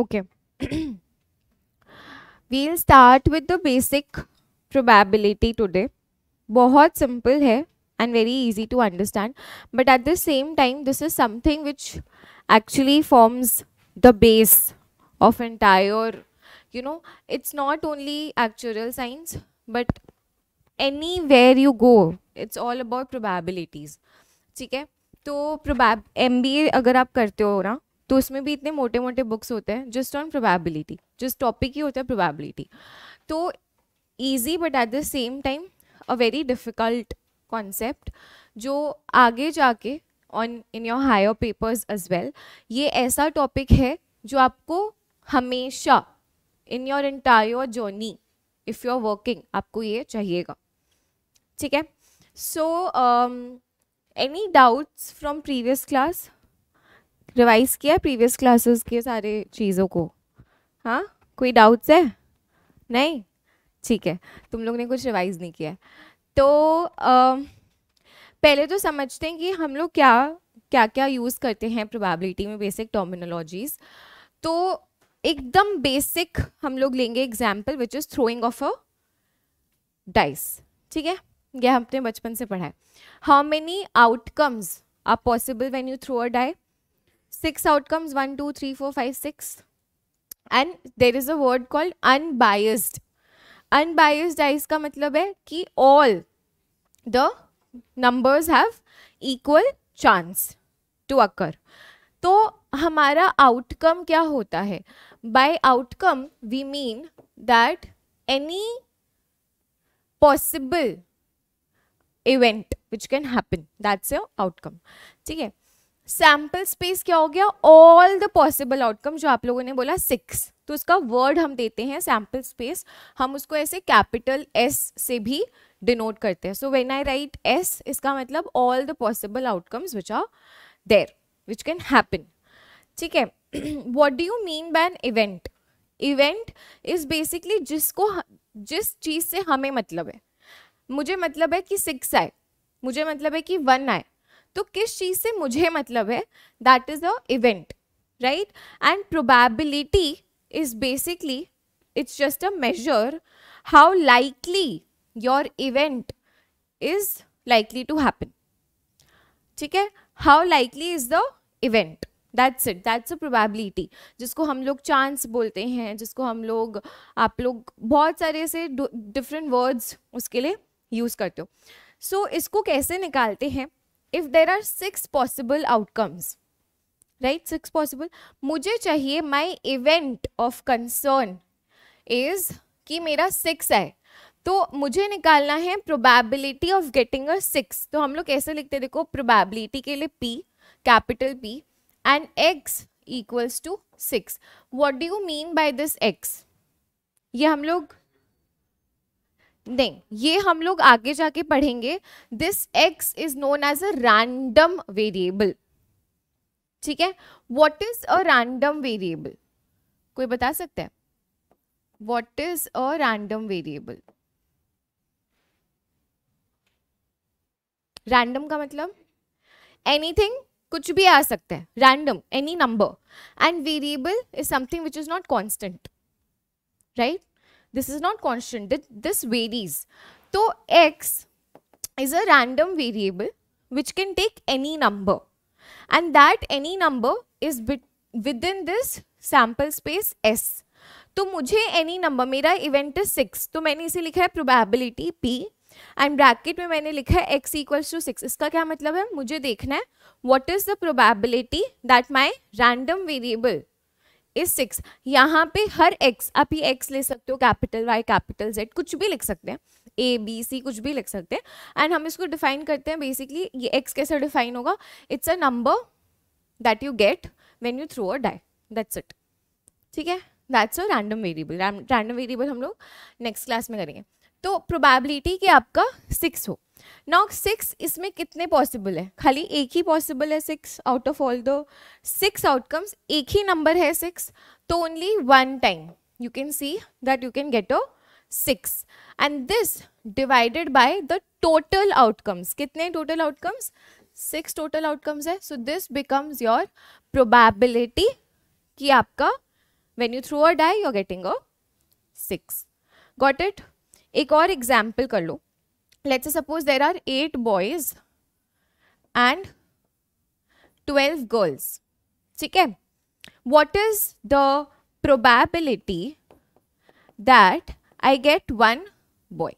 okay we'll start with the basic probability today बहुत simple है and very easy to understand but at the same time this is something which actually forms the base of entire you know it's not only actuarial science but anywhere you go it's all about probabilities ठीक है तो प्रोबैब M B ए अगर आप करते हो ना तो उसमें भी इतने मोटे मोटे बुक्स होते हैं जस्ट ऑन प्रोबेबिलिटी जिस टॉपिक ही होता है प्रोबेबिलिटी तो easy but at the same time a very difficult concept जो आगे जाके on in your higher papers as well ये ऐसा टॉपिक है जो आपको हमेशा in your entire journey if you are working आपको ये चाहिएगा ठीक है so any doubts from previous class revise किया प्रीवियस क्लासेस के सारे चीज़ों को हाँ कोई डाउट्स है नहीं ठीक है तुम लोग ने कुछ रिवाइज़ नहीं किया तो आ, पहले तो समझते हैं कि हम लोग क्या क्या क्या यूज़ करते हैं प्रोबेबिलिटी में बेसिक टर्मिनोलॉजीज़ तो एकदम बेसिक हम लोग लेंगे example which is throwing of a dice ठीक है यह हमने बचपन से पढ़ा है how many outcomes are possible when you throw a die six outcomes one two three four five six and there is a word called unbiased unbiased eyes ka matlab hai ki all the numbers have equal chance to occur to hamara outcome kya hota hai by outcome we mean that any possible event which can happen that's your outcome theek hai sample space क्या हो गया all the possible outcome जो आप लोगों ने बोला six तो उसका वर्ड हम देते हैं सैम्पल स्पेस हम उसको ऐसे कैपिटल एस से भी डिनोट करते हैं so when I write S इसका मतलब all the possible outcomes which are there which can happen ठीक है what do you mean by an event event is basically जिसको जिस चीज़ से हमें मतलब है मुझे मतलब है कि सिक्स आए मुझे मतलब है कि वन आए तो किस चीज़ से मुझे मतलब है that is a event right and probability is basically it's just a measure how likely your event is likely to happen ठीक है how likely is the event that's it that's a probability जिसको हम लोग chance बोलते हैं जिसको हम लोग आप लोग बहुत सारे से डिफरेंट वर्ड्स उसके लिए यूज़ करते हो सो so, इसको कैसे निकालते हैं if there are six possible outcomes right six possible मुझे चाहिए my event of concern is कि मेरा सिक्स है तो मुझे निकालना है probability of getting a six तो हम लोग कैसे लिखते देखो प्रोबेबिलिटी के लिए P capital P and X equals to six what do you mean by this X ये हम लोग नहीं ये हम लोग आगे जाके पढ़ेंगे this X is known as a random variable ठीक है what is a random variable कोई बता सकता है what is a random variable random का मतलब एनीथिंग कुछ भी आ सकता है random any number and variable is something which is not constant right this is not constant this varies तो X is a random variable which can take any number and that any number is within this sample space S तो मुझे any number मेरा event is six तो मैंने इसे लिखा है probability P and bracket में मैंने लिखा है एक्स इक्वल्स टू सिक्स इसका क्या मतलब है मुझे देखना है what is the probability that my random variable is six यहाँ पे हर एक्स आप ये एक्स ले सकते हो कैपिटल वाई कैपिटल जेड कुछ भी लिख सकते हैं ए बी सी कुछ भी लिख सकते हैं एंड हम इसको डिफाइन करते हैं बेसिकली ये एक्स कैसे डिफाइन होगा it's a number that you get when you throw a die that's it ठीक है that's a random variable random variable हम लोग नेक्स्ट क्लास में करेंगे तो प्रोबेबिलिटी कि आपका सिक्स हो नाउ सिक्स इसमें कितने पॉसिबल है खाली एक ही पॉसिबल है सिक्स आउट ऑफ ऑल दो सिक्स आउटकम्स एक ही नंबर है सिक्स तो only one time you can see that you can get a six and this divided by the total outcomes कितने total outcomes six total outcomes है so this becomes your probability कि आपका when you throw a die you are getting a six got it एक और example कर लो let's say suppose there are eight boys and 12 girls theek hai what is the probability that I get one boy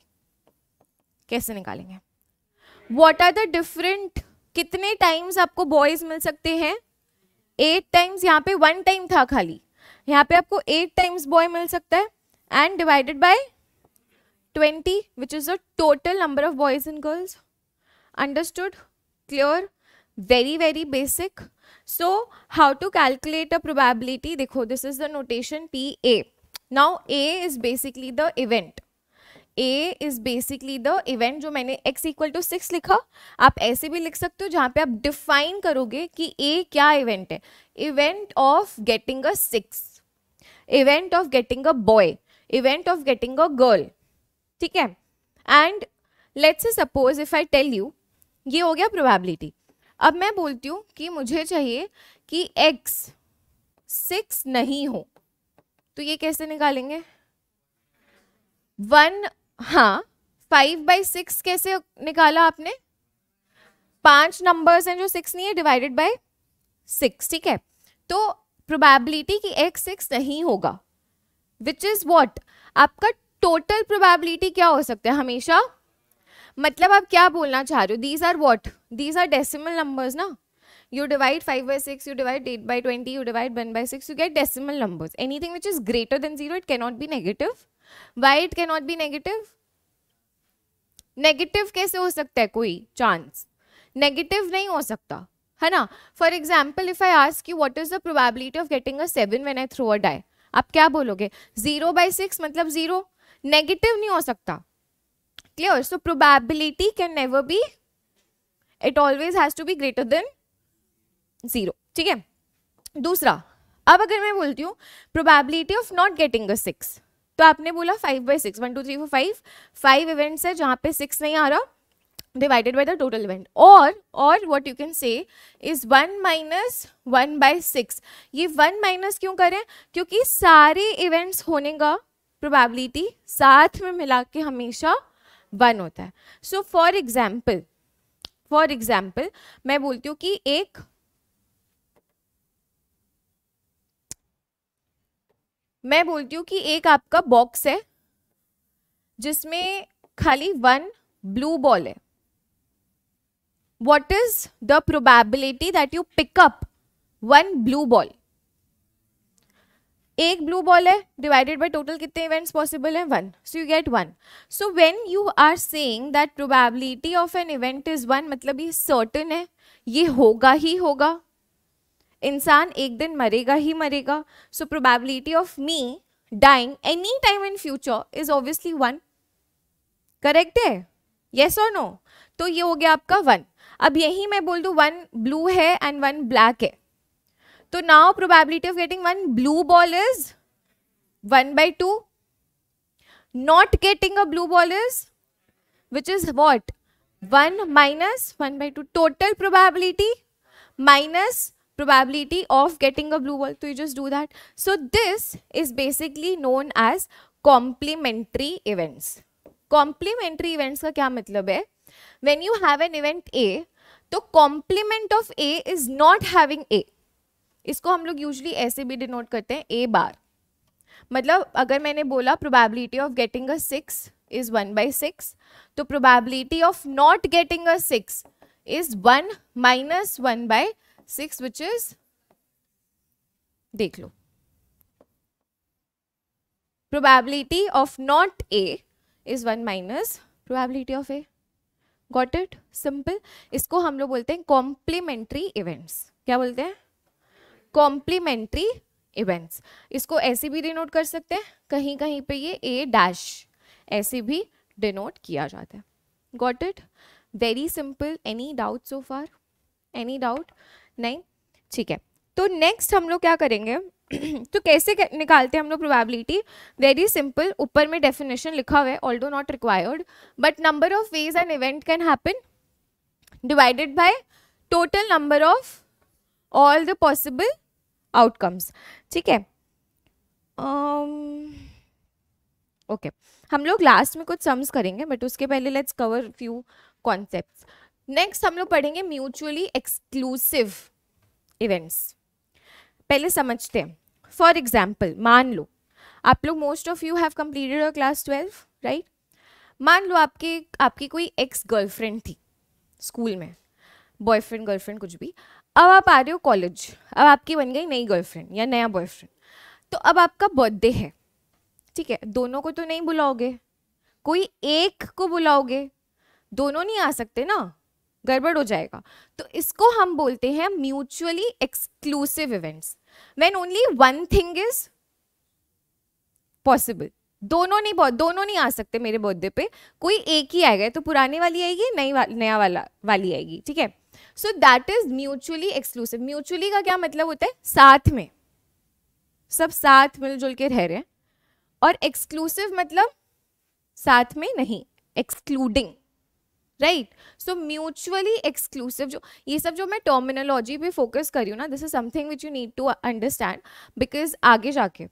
kaise nikalenge what are the different kitne times aapko boys mil sakte hain eight times yahan pe one time tha khali yahan pe aapko eight times boy mil sakta hai and divided by 12 twenty which is the total number of boys and girls understood clear very very basic so how to calculate a probability देखो this is the notation P A now A is basically the event A is basically the event जो मैंने x equal to six लिखा आप ऐसे भी लिख सकते हो जहाँ पे आप डिफाइन करोगे कि ए क्या इवेंट है event of getting a six event of getting a boy event of getting a girl ठीक है and let's say suppose if I tell you ये हो गया प्रोबेबिलिटी अब मैं बोलती हूँ कि मुझे चाहिए कि x सिक्स नहीं हो तो ये कैसे निकालेंगे वन हाँ फाइव बाई सिक्स कैसे निकाला आपने पांच नंबर्स हैं जो सिक्स नहीं है डिवाइडेड बाय सिक्स ठीक है तो प्रोबेबिलिटी कि एक्स सिक्स नहीं होगा विच इज़ वॉट आपका टोटल प्रोबेबिलिटी क्या हो सकते हैं हमेशा मतलब आप क्या बोलना चाह रहे हो these are what these are decimal numbers ना you divide five by six you divide eight by twenty you divide one by six you get decimal numbers anything which is greater than 0 it cannot be negative why it cannot be negative negative कैसे हो सकता है कोई chance negative नहीं हो सकता है ना for example if I ask you what is the probability of getting a seven when I throw a die आप क्या बोलोगे जीरो बाई सिक्स मतलब जीरो नेगेटिव नहीं हो सकता clear so probability can never be it always has to be greater than zero ठीक है दूसरा अब अगर मैं बोलती हूँ probability of not getting a six तो आपने बोला five by six one two three four five five events है जहाँ पे सिक्स नहीं आ रहा divided by the total event और और what you can say is one minus one by six ये वन माइनस क्यों करें क्योंकि सारे इवेंट्स होने का प्रोबेबिलिटी साथ में मिला के हमेशा वन होता है so for example for example मैं बोलती हूँ कि एक मैं बोलती हूँ कि एक आपका बॉक्स है जिसमें खाली वन ब्लू बॉल है what is the probability that you pick up one blue ball एक ब्लू बॉल है डिवाइडेड बाय टोटल कितने इवेंट्स पॉसिबल हैं one so you get one so when you are saying that probability of an event is one मतलब ये certain है ये होगा ही होगा इंसान एक दिन मरेगा ही मरेगा so probability of me dying any time in future is obviously one correct है येस और नो तो ये हो गया आपका वन अब यही मैं बोल दूँ वन ब्लू है एंड वन ब्लैक है So now probability of getting one blue ball is 1 by 2. Not getting a blue ball is which is what? 1 minus 1 by 2 total probability minus probability of getting a blue ball. So you just do that. So this is basically known as complementary events. Complementary events ka kya matlab hai? When you have an event A, the complement of A is not having A. इसको हम लोग usually ऐसे भी denote करते हैं ए बार मतलब अगर मैंने बोला probability of getting a six is one by six तो probability of not getting a six is one minus one by six which is देख लो probability of not A is one minus probability of A got it simple इसको हम लोग बोलते हैं complementary events क्या बोलते हैं कॉम्प्लीमेंट्री इवेंट्स इसको ऐसे भी डिनोट कर सकते हैं कहीं कहीं पे ये ए डैश ऐसे भी डिनोट किया जाता है got it very simple any doubt so far any doubt नहीं ठीक है तो नेक्स्ट हम लोग क्या करेंगे तो कैसे निकालते हैं हम लोग प्रोबेबिलिटी वेरी सिंपल ऊपर में डेफिनेशन लिखा हुआ है all do not required but number of ways and event can happen divided by total number of all the possible outcomes ठीक है ओके um, हम लोग लास्ट में कुछ सम्स करेंगे बट उसके पहले let's cover few concept next हम लोग पढ़ेंगे म्यूचुअली एक्सक्लूसिव इवेंट्स पहले समझते हैं फॉर एग्जाम्पल मान लो आप लोग most of you have completed your class twelve right मान लो आपके आपकी कोई एक्स गर्लफ्रेंड थी स्कूल में बॉयफ्रेंड गर्लफ्रेंड कुछ भी अब आप आ रहे हो कॉलेज अब आपकी बन गई नई गर्लफ्रेंड या नया बॉयफ्रेंड तो अब आपका बर्थडे है ठीक है दोनों को तो नहीं बुलाओगे कोई एक को बुलाओगे दोनों नहीं आ सकते ना गड़बड़ हो जाएगा तो इसको हम बोलते हैं mutually exclusive events when only one thing is possible दोनों नहीं बहुत दोनों नहीं आ सकते मेरे बर्थडे पे कोई एक ही आएगा तो पुराने वाली आएगी नई वा, नया वाला वाली आएगी ठीक है so that is mutually exclusive mutually का क्या मतलब होता है साथ में सब साथ मिलजुल के रह रहे हैं और एक्सक्लूसिव मतलब साथ में नहीं excluding right so mutually exclusive जो ये सब जो मैं टर्मिनोलॉजी पे फोकस कर रही हूँ ना this is something which you need to understand because आगे जाके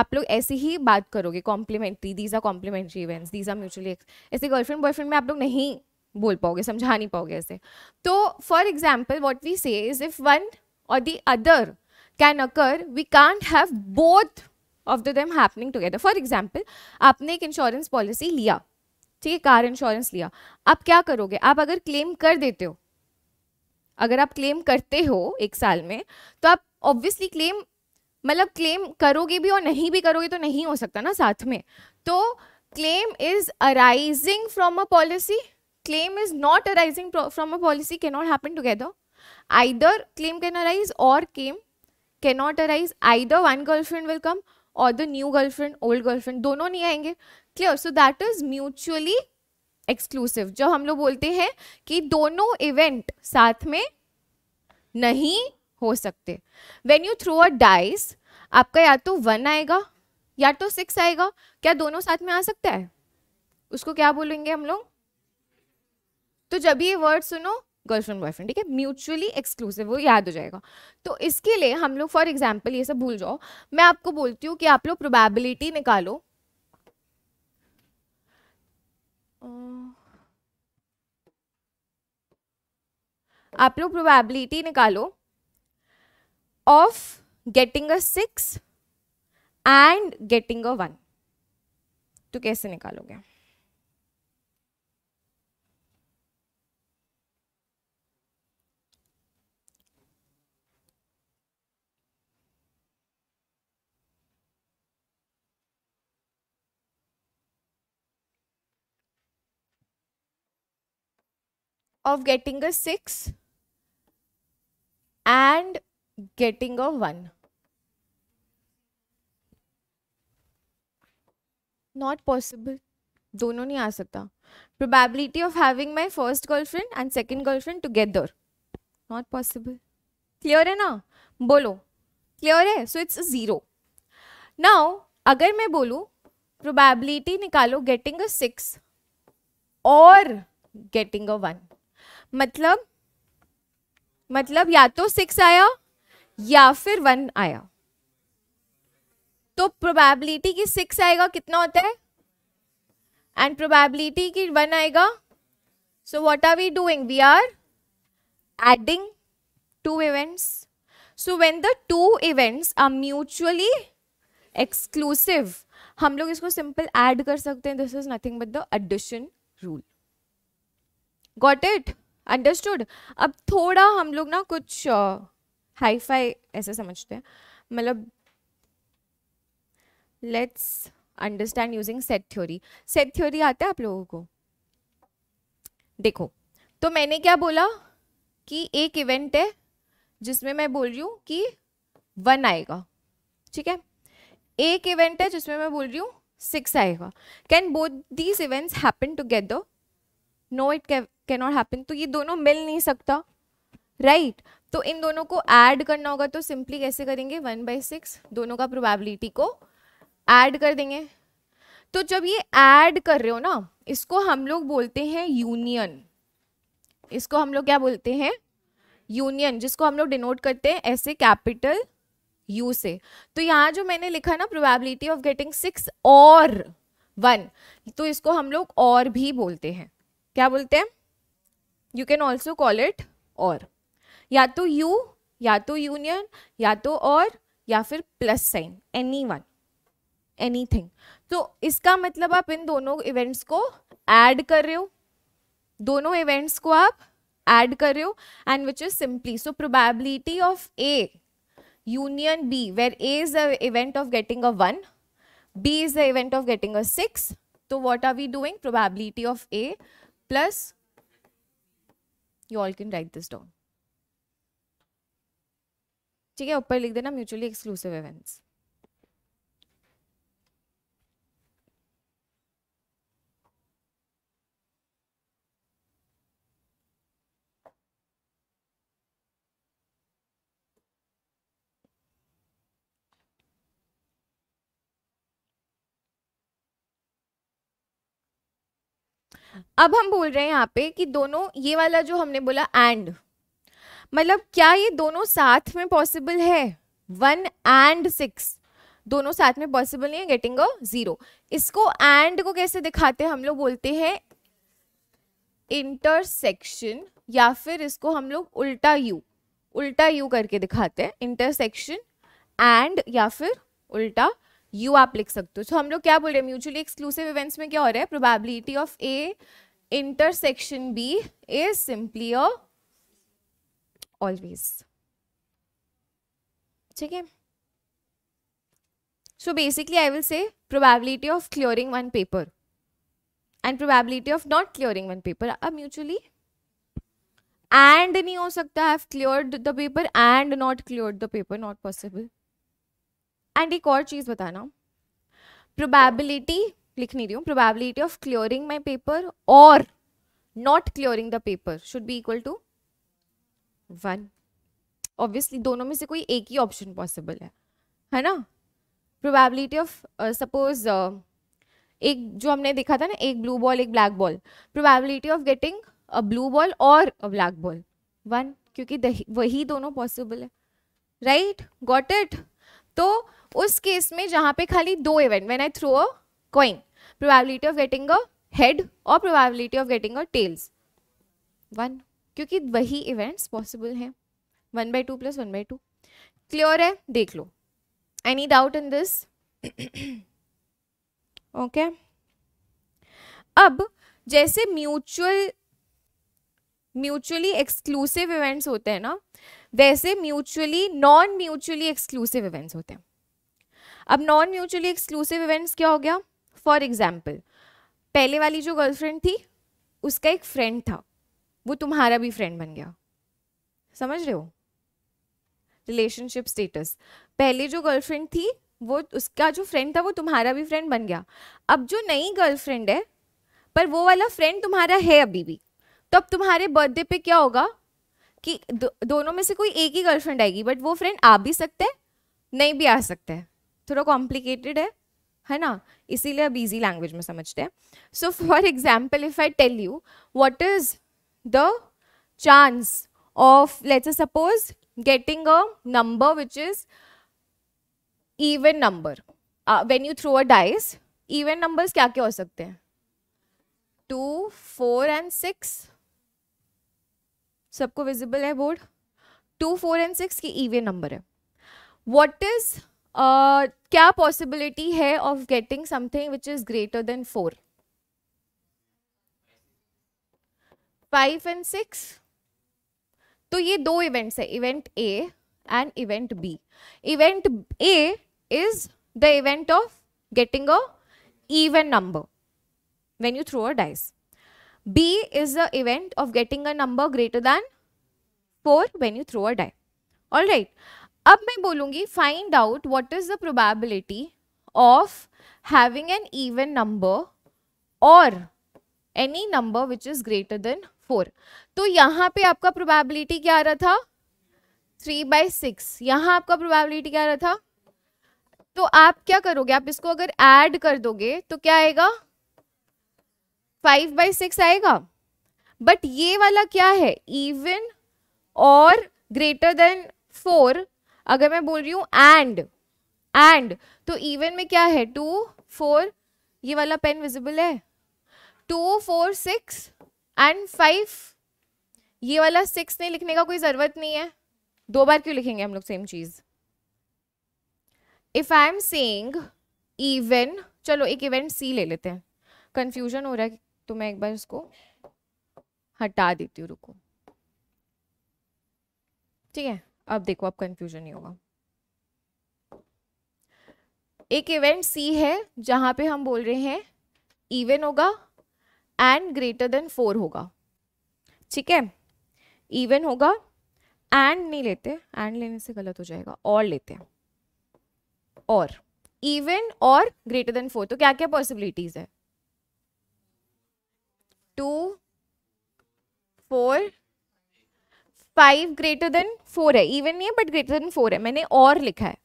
आप लोग ऐसे ही बात करोगे complementary these are complementary events these are mutually ऐसे गर्लफ्रेंड बॉयफ्रेंड में आप लोग नहीं बोल पाओगे समझा नहीं पाओगे ऐसे तो for example what we say is if one or the other can occur we can't have both of the them happening together for example आपने एक इंश्योरेंस पॉलिसी लिया ठीक है कार इंश्योरेंस लिया आप क्या करोगे आप अगर क्लेम कर देते हो अगर आप क्लेम करते हो एक साल में तो आप ऑब्वियसली क्लेम मतलब क्लेम करोगे भी और नहीं भी करोगे तो नहीं हो सकता ना साथ में तो claim is arising from a policy claim is not arising from a policy cannot happen together either claim can arise or claim cannot arise either one girlfriend will come or the new girlfriend old girlfriend dono nahi aayenge clear so that is mutually exclusive जब हम लोग बोलते हैं कि दोनों event साथ में नहीं हो सकते when you throw a dice आपका या तो वन आएगा या तो सिक्स आएगा क्या दोनों साथ में आ सकता है उसको क्या बोलेंगे हम लोग तो जब ये वर्ड सुनो गर्लफ्रेंड बॉयफ्रेंड ठीक है म्यूचुअली एक्सक्लूसिव वो याद हो जाएगा तो इसके लिए हम लोग फॉर एग्जाम्पल ये सब भूल जाओ मैं आपको बोलती हूँ कि आप लोग प्रोबेबिलिटी निकालो आप लोग प्रोबेबिलिटी निकालो of getting a six and getting a one तो कैसे निकालोगे of getting a 6 and getting a 1. Not possible. दोनों नहीं आ सकता probability of having my first girlfriend and second girlfriend together not possible clear है ना बोलो clear है so it's a zero now अगर मैं बोलूँ probability निकालो getting a six और getting a one मतलब मतलब या तो सिक्स आया या फिर वन आया तो प्रोबेबिलिटी की सिक्स आएगा कितना होता है एंड प्रोबेबिलिटी की वन आएगा so what are we doing we are adding two events so when the two events are mutually exclusive हम लोग इसको सिंपल ऐड कर सकते हैं this is nothing but the addition rule got it understood अब थोड़ा हम लोग ना कुछ हाई फाई ऐसे समझते हैं मतलब let's understand using set theory set theory आता है आप लोगों को देखो तो मैंने क्या बोला कि एक इवेंट है जिसमें मैं बोल रही हूँ कि वन आएगा ठीक है एक इवेंट है जिसमें मैं बोल रही हूँ सिक्स आएगा can both these events happen together no it cannot happen तो ये दोनों मिल नहीं सकता राइट right? तो इन दोनों को ऐड करना होगा तो सिंपली कैसे करेंगे वन बाई सिक्स दोनों का प्रोबेबिलिटी को ऐड कर देंगे तो जब ये ऐड कर रहे हो ना इसको हम लोग बोलते हैं यूनियन इसको हम लोग क्या बोलते हैं यूनियन जिसको हम लोग डिनोट करते हैं ऐसे कैपिटल यू से तो यहाँ जो मैंने लिखा ना प्रोबेबिलिटी ऑफ गेटिंग सिक्स और वन तो इसको हम लोग और भी बोलते हैं क्या बोलते हैं you can also call it or या तो यू या तो यूनियन या तो और या फिर plus sign any one any thing तो इसका मतलब आप इन दोनों इवेंट्स को ऐड कर रहे हो दोनों इवेंट्स को आप ऐड कर रहे हो and which is simply so probability of A union B where A is the event of getting a one B is the event of getting a six तो what are we doing probability of A plus you all can write this down ठीक है ऊपर लिख देना mutually exclusive events अब हम बोल रहे हैं यहाँ पे कि दोनों ये वाला जो हमने बोला एंड मतलब क्या ये दोनों साथ में पॉसिबल है वन एंड सिक्स दोनों साथ में पॉसिबल नहीं है गेटिंग अ जीरो इसको एंड को कैसे दिखाते हैं हम लोग बोलते हैं इंटरसेक्शन या फिर इसको हम लोग उल्टा यू उल्टा यू करके दिखाते हैं इंटरसेक्शन एंड या फिर उल्टा यू आप लिख सकते हो so, सो हम लोग क्या बोल रहे हैं म्यूचुअली एक्सक्लूसिव इवेंट्स में क्या हो रहा है probability of A intersection B is simply a always. Okay. so basically I will say probability of clearing one paper and probability of not clearing one paper are mutually and नहीं हो सकता have cleared the paper and not cleared the paper not possible and एक और चीज़ बताना probability लिख नहीं रही हूँ probability of clearing my paper और not clearing the paper should be equal to one obviously दोनों में से कोई एक ही ऑप्शन पॉसिबल है है ना प्रोबेबिलिटी ऑफ सपोज एक जो हमने देखा था ना एक ब्लू बॉल एक black ball probability of getting a blue ball और अ ब्लैक बॉल वन क्योंकि वही दोनों पॉसिबल है राइट गॉट इट तो उस केस में जहाँ पे खाली दो event when I throw a coin probability of getting a head or probability of getting a tails one क्योंकि वही इवेंट्स पॉसिबल हैं one by two plus one by two clear है देख लो any doubt in this okay अब जैसे mutual mutually exclusive events होते हैं ना वैसे mutually non mutually exclusive events होते हैं अब नॉन म्यूचुअली एक्सक्लूसिव इवेंट्स क्या हो गया फॉर एग्जाम्पल पहले वाली जो गर्लफ्रेंड थी उसका एक फ्रेंड था वो तुम्हारा भी फ्रेंड बन गया समझ रहे हो रिलेशनशिप स्टेटस पहले जो गर्लफ्रेंड थी वो उसका जो फ्रेंड था वो तुम्हारा भी फ्रेंड बन गया अब जो नई गर्लफ्रेंड है पर वो वाला फ्रेंड तुम्हारा है अभी भी तो अब तुम्हारे बर्थडे पे क्या होगा कि दो, दोनों में से कोई एक ही गर्लफ्रेंड आएगी बट वो फ्रेंड आ भी सकते हैं नहीं भी आ सकते हैं थोड़ा कॉम्प्लिकेटेड है है ना इसीलिए अब इजी लैंग्वेज में समझते हैं so for example if I tell you what is the chance of let's suppose getting a number which is even number uh, you you a dice even even क्या क्या हो सकते हैं टू फोर एंड सिक्स सबको visible है board two four and six की even number है what is Uh, क्या पॉसिबिलिटी है of getting something which is greater than four five and six तो ये दो इवेंट्स है event A and event B event A is the event of getting a even number when you throw a dice B is the event of getting a number greater than four when you throw a die all right अब मैं बोलूंगी find out what is the probability of having an even number और any number which is greater than four तो यहां पे आपका probability क्या आ रहा था थ्री बाई सिक्स यहां आपका प्रोबेबिलिटी क्या आ रहा था तो आप क्या करोगे आप इसको अगर ऐड कर दोगे तो क्या आएगा फाइव बाई सिक्स आएगा बट ये वाला क्या है इवन और ग्रेटर देन फोर अगर मैं बोल रही हूँ एंड एंड तो इवन में क्या है टू फोर ये वाला पेन विजिबल है two four six and five ये वाला सिक्स नहीं लिखने का कोई ज़रूरत नहीं है दो बार क्यों लिखेंगे हम लोग सेम चीज़ if I am saying even चलो एक इवेंट सी ले लेते हैं कन्फ्यूजन हो रहा है तो मैं एक बार इसको हटा देती हूँ रुको ठीक है अब देखो अब कंफ्यूजन नहीं होगा एक इवेंट सी है जहां पे हम बोल रहे हैं इवन होगा एंड ग्रेटर देन फोर होगा ठीक है इवन होगा एंड नहीं लेते एंड लेने से गलत हो जाएगा और लेते हैं और इवन और ग्रेटर देन फोर तो क्या क्या पॉसिबिलिटीज है two four five greater than four है इवन नहीं है बट ग्रेटर देन फोर है मैंने और लिखा है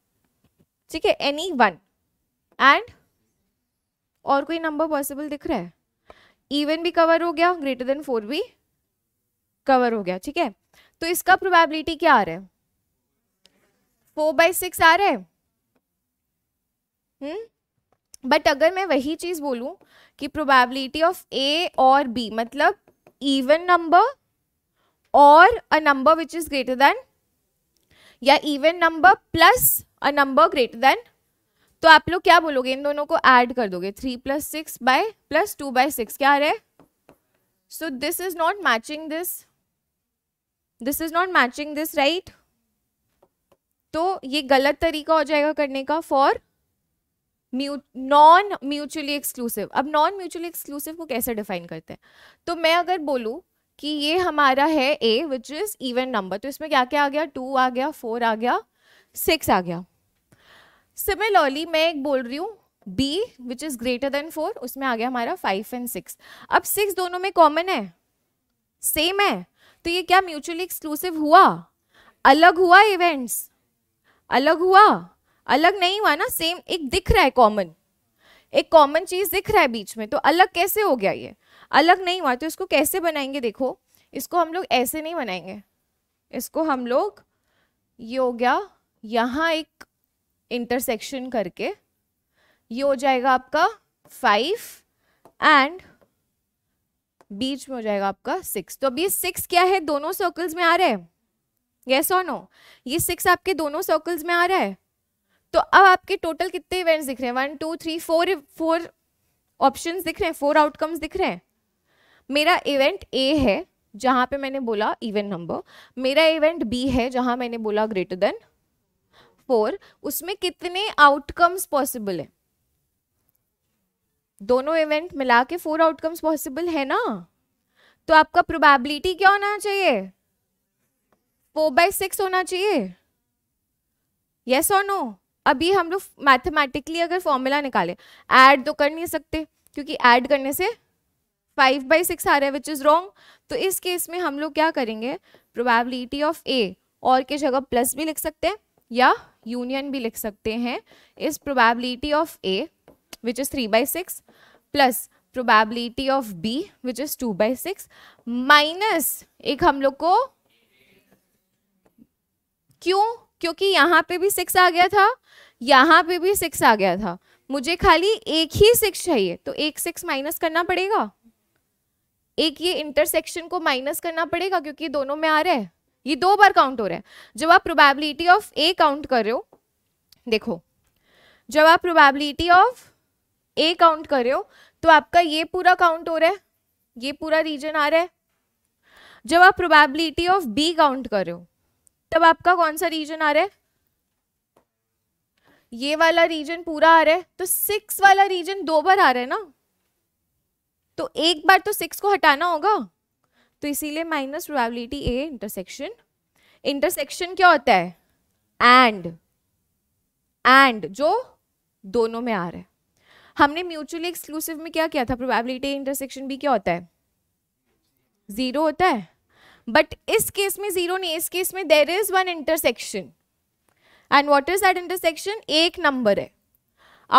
ठीक है एनी वन एंड और कोई नंबर पॉसिबल दिख रहा है इवन भी कवर हो गया ग्रेटर देन फोर भी कवर हो गया ठीक है तो इसका प्रोबेबिलिटी क्या आ रहा है फोर बाई सिक्स आ रहा है हम्म बट अगर मैं वही चीज़ बोलूं कि प्रोबेबिलिटी ऑफ ए और बी मतलब इवन नंबर और a number which is greater than या even number plus a number greater than तो आप लोग क्या बोलोगे इन दोनों को ऐड कर दोगे three plus six by plus two by six क्या आ रहा है so this is not matching this this is not matching this right तो ये गलत तरीका हो जाएगा करने का फॉर नॉन म्यूचुअली एक्सक्लूसिव अब नॉन म्यूचुअली एक्सक्लूसिव को कैसे डिफाइन करते हैं तो मैं अगर बोलूँ कि ये हमारा है A which is even number तो इसमें क्या क्या आ गया टू आ गया फोर आ गया सिक्स आ गया सिमिलरली मैं एक बोल रही हूँ B which is greater than four उसमें आ गया हमारा फाइव एंड सिक्स अब सिक्स दोनों में कॉमन है सेम है तो ये क्या म्यूचुअली एक्सक्लूसिव हुआ अलग हुआ इवेंट्स अलग हुआ अलग नहीं हुआ ना सेम एक दिख रहा है कॉमन एक कॉमन चीज़ दिख रहा है बीच में तो अलग कैसे हो गया ये अलग नहीं हुआ तो इसको कैसे बनाएंगे देखो इसको हम लोग ऐसे नहीं बनाएंगे इसको हम लोग ये हो गया यहाँ एक इंटरसेक्शन करके ये हो जाएगा आपका फाइव एंड बीच में हो जाएगा आपका सिक्स तो अब ये सिक्स क्या है दोनों सर्कल्स में आ रहा है यस और नो ये सिक्स आपके दोनों सर्कल्स में आ रहा है तो अब आपके टोटल कितने इवेंट्स दिख रहे हैं one two three four four options दिख रहे हैं फोर आउटकम्स दिख रहे हैं मेरा इवेंट ए है जहाँ पे मैंने बोला इवन नंबर मेरा इवेंट बी है जहाँ मैंने बोला ग्रेटर देन फोर उसमें कितने आउटकम्स पॉसिबल है दोनों इवेंट मिला के फोर आउटकम्स पॉसिबल है ना तो आपका प्रोबेबिलिटी क्या होना चाहिए फोर बाय सिक्स होना चाहिए यस और नो अभी हम लोग मैथमेटिकली अगर फॉर्मूला निकाले ऐड तो कर नहीं सकते क्योंकि ऐड करने से फाइव बाई सिक्स आ रहा है विच इज़ रॉन्ग तो इस केस में हम लोग क्या करेंगे प्रोबेबिलिटी ऑफ ए और के जगह प्लस भी लिख सकते हैं या यूनियन भी लिख सकते हैं इस probability of A which is three by six plus probability of B which is two by six minus एक हम लोग को क्यों क्योंकि यहाँ पे भी सिक्स आ गया था यहाँ पे भी सिक्स आ गया था मुझे खाली एक ही सिक्स चाहिए तो एक सिक्स माइनस करना पड़ेगा एक ये इंटरसेक्शन को माइनस करना पड़ेगा क्योंकि दोनों में आ रहा है ये दो बार काउंट हो रहा है जब आप प्रोबेबिलिटी ऑफ ए काउंट कर रहे हो देखो जब आप प्रोबेबिलिटी ऑफ ए काउंट कर रहे हो तो आपका ये पूरा काउंट हो रहा है ये पूरा रीजन आ रहा है जब आप प्रोबेबिलिटी ऑफ बी काउंट कर रहे हो तब आपका कौन सा रीजन आ रहा है ये वाला रीजन पूरा आ रहा है तो सिक्स वाला रीजन दो बार आ रहा है ना तो एक बार तो सिक्स को हटाना होगा तो इसीलिए minus probability A intersection intersection क्या होता है एंड एंड जो दोनों में आ रहा है हमने म्यूचुअली एक्सक्लूसिव में क्या किया था प्रोबेबिलिटी इंटरसेक्शन भी क्या होता है जीरो होता है बट इस केस में जीरो नहीं इस केस में there is one intersection and what is that intersection एक नंबर है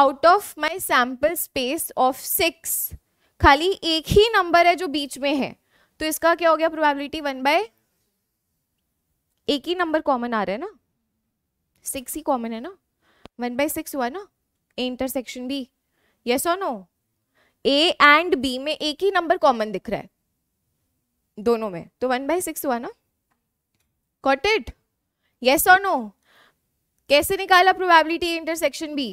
out of my sample space of six खाली एक ही नंबर है जो बीच में है तो इसका क्या हो गया प्रोबेबिलिटी वन बाय एक ही नंबर कॉमन आ रहा है ना सिक्स ही कॉमन है ना वन बाई सिक्स हुआ ना ए इंटरसेक्शन बी यस और नो ए एंड बी में एक ही नंबर कॉमन दिख रहा है दोनों में तो वन बाय सिक्स हुआ ना कॉट इट यस और नो कैसे निकाला प्रोबेबिलिटी इंटरसेक्शन बी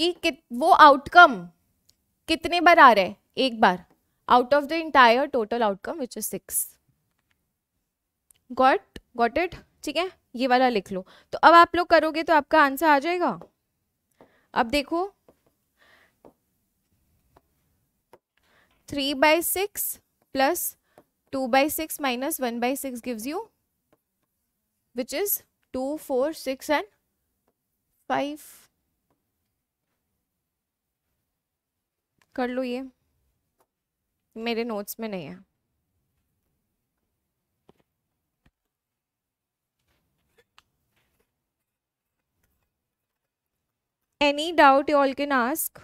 कि वो आउटकम कितने बार आ रहे हैं एक बार out of the entire total outcome which is six got got it ठीक है ये वाला लिख लो तो अब आप लोग करोगे तो आपका आंसर आ जाएगा अब देखो three by six plus two by six minus one by six gives you which is two four six and five कर लो ये मेरे नोट्स में नहीं है any doubt you all can ask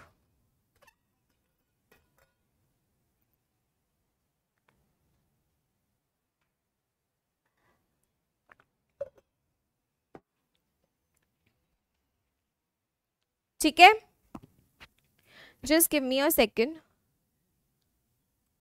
ठीक है Just give me a second.